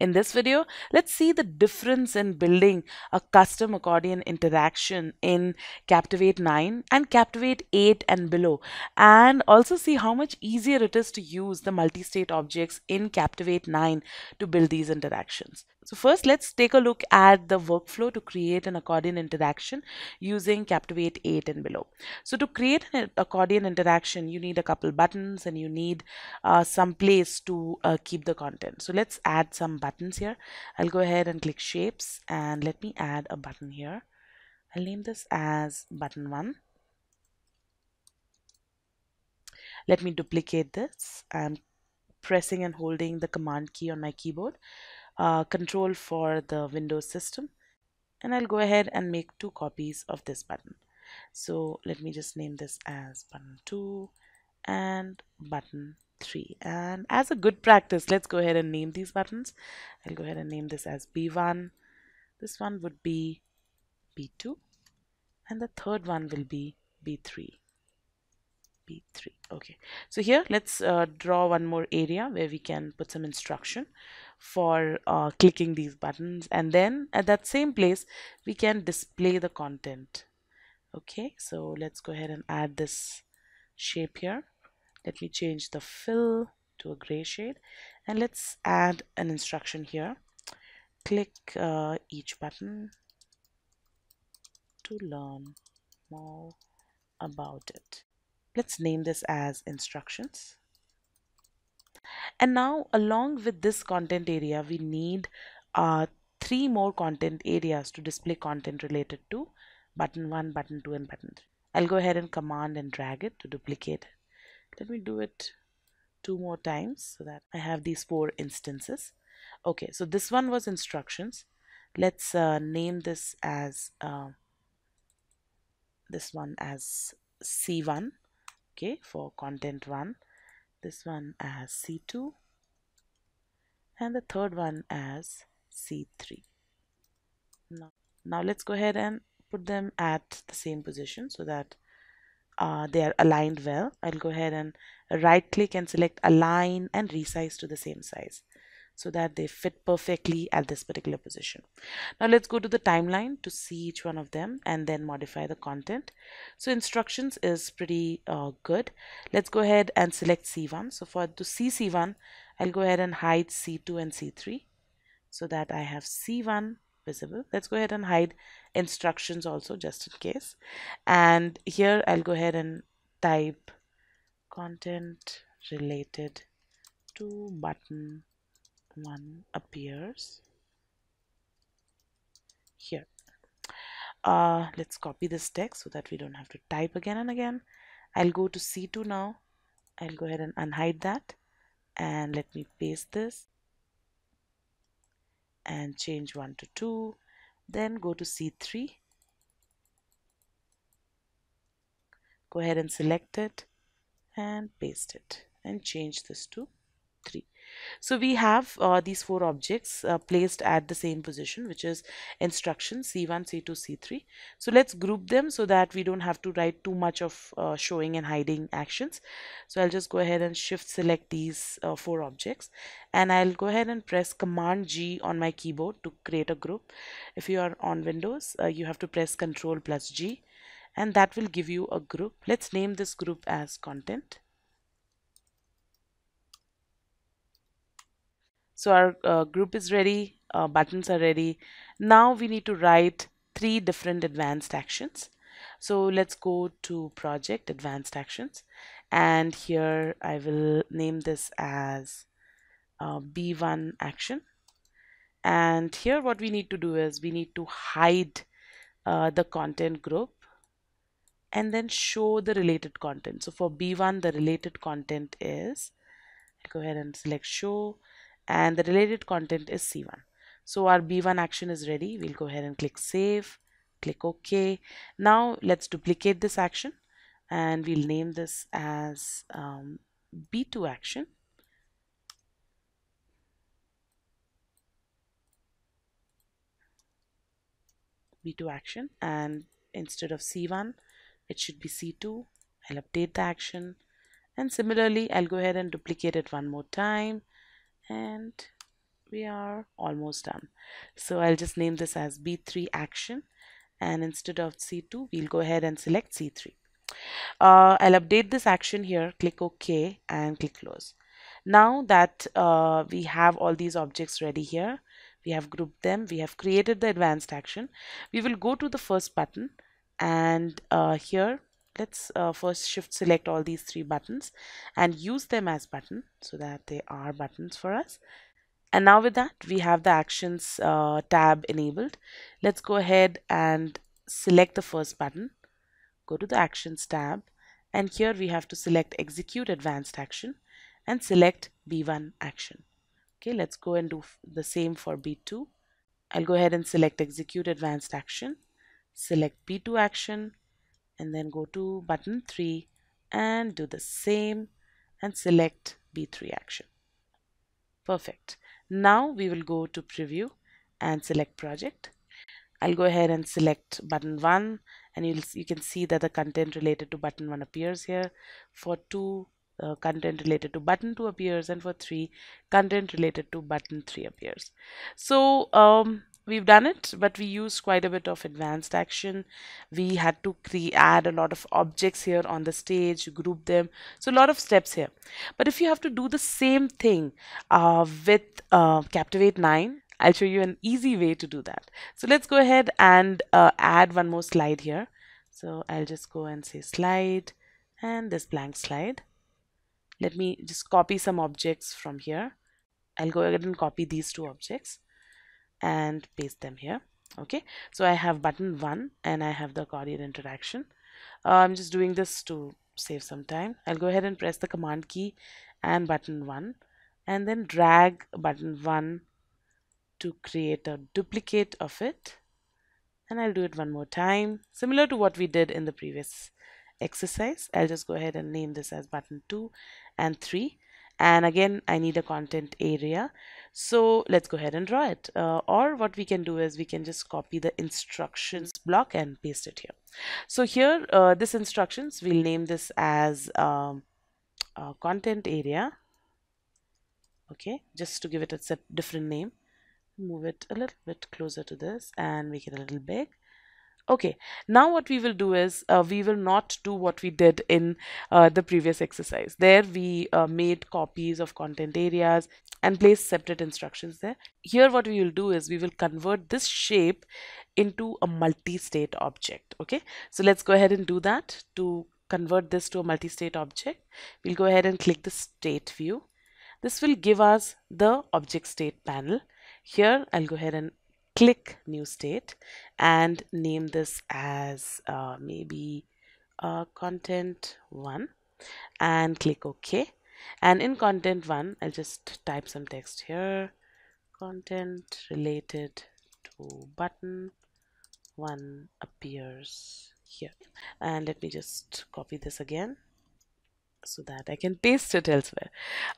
In this video, let's see the difference in building a custom accordion interaction in Captivate 9 and Captivate 8 and below and also see how much easier it is to use the multi-state objects in Captivate 9 to build these interactions. So first, let's take a look at the workflow to create an accordion interaction using Captivate 8 and below. So to create an accordion interaction, you need a couple buttons and you need uh, some place to uh, keep the content. So let's add some buttons here. I'll go ahead and click shapes and let me add a button here. I'll name this as button 1. Let me duplicate this. I'm pressing and holding the command key on my keyboard uh, control for the Windows system and I'll go ahead and make two copies of this button. So let me just name this as button 2 and button 3 and as a good practice let's go ahead and name these buttons. I'll go ahead and name this as B1. This one would be B2 and the third one will be B3 okay so here let's uh, draw one more area where we can put some instruction for uh, clicking these buttons and then at that same place we can display the content okay so let's go ahead and add this shape here let me change the fill to a gray shade and let's add an instruction here click uh, each button to learn more about it Let's name this as instructions. And now along with this content area, we need uh, three more content areas to display content related to button 1, button 2 and button 3. I'll go ahead and command and drag it to duplicate Let me do it two more times so that I have these four instances. Okay, so this one was instructions. Let's uh, name this as uh, this one as C1 okay for content 1 this one as C2 and the third one as C3 now, now let's go ahead and put them at the same position so that uh, they are aligned well I'll go ahead and right click and select align and resize to the same size so that they fit perfectly at this particular position. Now let's go to the timeline to see each one of them and then modify the content. So instructions is pretty uh, good. Let's go ahead and select C1. So for to see C1, I'll go ahead and hide C2 and C3 so that I have C1 visible. Let's go ahead and hide instructions also just in case. And here I'll go ahead and type content related to button one appears here uh, let's copy this text so that we don't have to type again and again I'll go to C2 now I'll go ahead and unhide that and let me paste this and change 1 to 2 then go to C3 go ahead and select it and paste it and change this to 3 so we have uh, these four objects uh, placed at the same position which is instruction C1, C2, C3. So let's group them so that we don't have to write too much of uh, showing and hiding actions. So I'll just go ahead and shift select these uh, four objects and I'll go ahead and press command G on my keyboard to create a group. If you are on Windows uh, you have to press control plus G and that will give you a group. Let's name this group as content. So our uh, group is ready, uh, buttons are ready. Now we need to write three different advanced actions. So let's go to project advanced actions and here I will name this as uh, B1 action. And here what we need to do is we need to hide uh, the content group and then show the related content. So for B1, the related content is, I'll go ahead and select show and the related content is C1. So our B1 action is ready. We'll go ahead and click save, click OK. Now let's duplicate this action and we'll name this as um, B2 action. B2 action and instead of C1 it should be C2 I'll update the action and similarly I'll go ahead and duplicate it one more time and we are almost done so I'll just name this as B3 action and instead of C2 we'll go ahead and select C3 uh, I'll update this action here click OK and click close now that uh, we have all these objects ready here we have grouped them we have created the advanced action we will go to the first button and uh, here let's uh, first shift select all these three buttons and use them as button so that they are buttons for us and now with that we have the actions uh, tab enabled let's go ahead and select the first button go to the actions tab and here we have to select execute advanced action and select b1 action okay let's go and do the same for b2 I'll go ahead and select execute advanced action select b2 action and then go to button 3 and do the same and select B3 action. Perfect. Now we will go to preview and select project. I'll go ahead and select button 1 and you'll, you can see that the content related to button 1 appears here. For 2, uh, content related to button 2 appears and for 3, content related to button 3 appears. So um, we've done it but we used quite a bit of advanced action we had to add a lot of objects here on the stage group them so a lot of steps here but if you have to do the same thing uh, with uh, captivate 9 I'll show you an easy way to do that so let's go ahead and uh, add one more slide here so I'll just go and say slide and this blank slide let me just copy some objects from here I'll go ahead and copy these two objects and paste them here okay so I have button 1 and I have the accordion interaction uh, I'm just doing this to save some time I'll go ahead and press the command key and button 1 and then drag button 1 to create a duplicate of it and I'll do it one more time similar to what we did in the previous exercise I'll just go ahead and name this as button 2 and 3 and again I need a content area so let's go ahead and draw it uh, or what we can do is we can just copy the instructions block and paste it here so here uh, this instructions we'll name this as uh, content area okay just to give it a different name move it a little bit closer to this and make it a little big Okay, now what we will do is uh, we will not do what we did in uh, the previous exercise. There we uh, made copies of content areas and placed separate instructions there. Here what we will do is we will convert this shape into a multi-state object. Okay, so let's go ahead and do that to convert this to a multi-state object. We'll go ahead and click the state view. This will give us the object state panel. Here I'll go ahead and click new state and name this as uh, maybe uh, content 1 and click OK and in content 1 I'll just type some text here content related to button 1 appears here and let me just copy this again so that I can paste it elsewhere.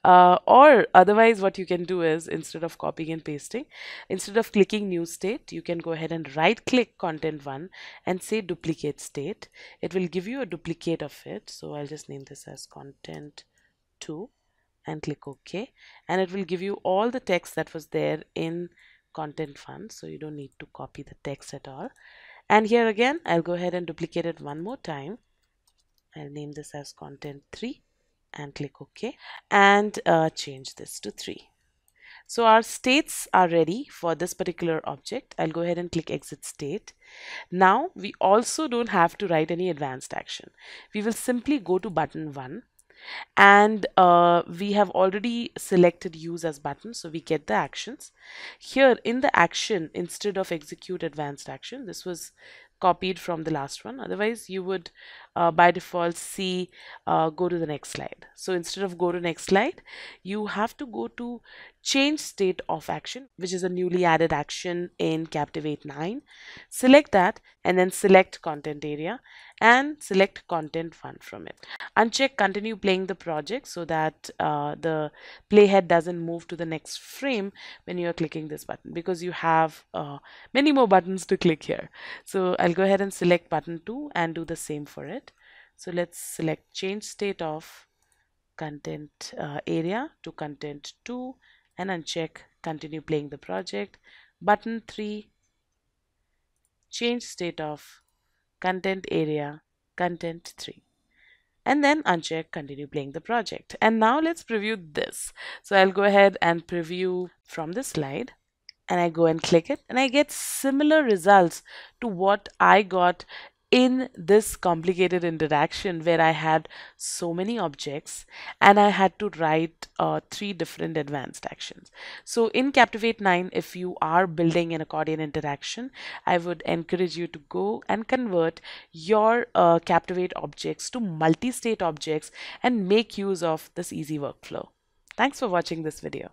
Uh, or otherwise what you can do is instead of copying and pasting, instead of clicking new state, you can go ahead and right click content one and say duplicate state. It will give you a duplicate of it. So I'll just name this as content two and click OK. And it will give you all the text that was there in content one. So you don't need to copy the text at all. And here again, I'll go ahead and duplicate it one more time I'll name this as content 3 and click OK and uh, change this to 3. So our states are ready for this particular object. I'll go ahead and click exit state. Now we also don't have to write any advanced action. We will simply go to button 1 and uh, we have already selected use as button so we get the actions here in the action instead of execute advanced action this was copied from the last one otherwise you would uh, by default see uh, go to the next slide so instead of go to next slide you have to go to change state of action which is a newly added action in captivate 9 select that and then select content area and select content one from it. Uncheck continue playing the project so that uh, the playhead doesn't move to the next frame when you're clicking this button because you have uh, many more buttons to click here. So I'll go ahead and select button 2 and do the same for it. So let's select change state of content uh, area to content 2 and uncheck continue playing the project. Button 3 change state of content area, content 3. And then uncheck continue playing the project. And now let's preview this. So I'll go ahead and preview from the slide and I go and click it and I get similar results to what I got in this complicated interaction where I had so many objects and I had to write uh, three different advanced actions. So in Captivate 9, if you are building an accordion interaction, I would encourage you to go and convert your uh, Captivate objects to multi-state objects and make use of this easy workflow. Thanks for watching this video.